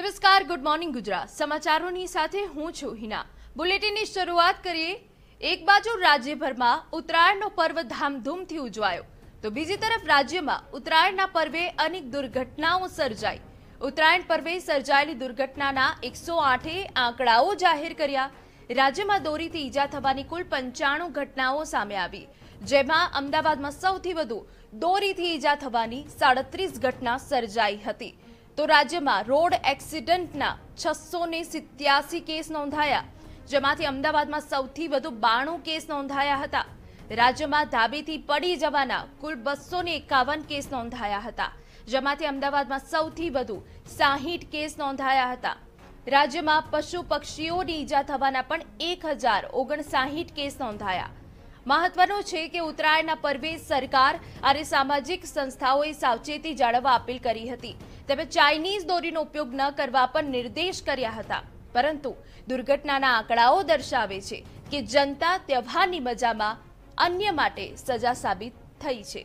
નમસ્કાર good morning Gujarat સમાચારોની સાથે હું છું હિના બુલેટિનની શરૂઆત કરીએ એક બાજુ રાજ્યભરમાં ઉત્તરાયણનો પર્વ ધામધૂમથી ઉજવાયો તો બીજી તરફ રાજ્યમાં ઉત્તરાયણના પર્વે અનેક દુર્ઘટનાઓ સર્જાઈ ઉત્તરાયણ પર્વે સર્જાયેલી દુર્ઘટનાના એકસો આઠે આંકડાઓ જાહેર કર્યા રાજ્યમાં દોરીથી ઈજા થવાની કુલ પંચાણું ઘટનાઓ સામે આવી જેમાં અમદાવાદમાં સૌથી વધુ દોરીથી ઈજા થવાની સાડત્રીસ ઘટના સર્જાઈ હતી તો રાજ્યમાં રોડ એક્સિડન્ટના છસો ને સિત્યાસી કેસ નોંધાયા જેમાંથી અમદાવાદમાં સૌથી વધુ બાણું કેસ નોંધાયા હતા રાજ્યમાં ધાબેથી પડી જવાના કુલ બસો એકાવન કેસ નોંધાયા હતા જેમાંથી અમદાવાદમાં સૌથી વધુ સાહીઠ કેસ નોંધાયા હતા રાજ્યમાં પશુ પક્ષીઓની ઈજા થવાના પણ એક હજાર ઓગણસાહીઠ કેસ નોંધાયા મહત્વનું છે કે ઉત્તરાયણના પર્વે સરકાર અને સામાજિક સંસ્થાઓએ સાવચેતી જાળવવા અપીલ કરી હતી તેમજ ચાઇનીઝ દોરીનો ઉપયોગ ન કરવા પણ નિર્દેશ કર્યા હતા પરંતુ દુર્ઘટનાના આંકડાઓ દર્શાવે છે કે જનતા તહેવારની મજામાં અન્ય માટે સજા સાબિત થઈ છે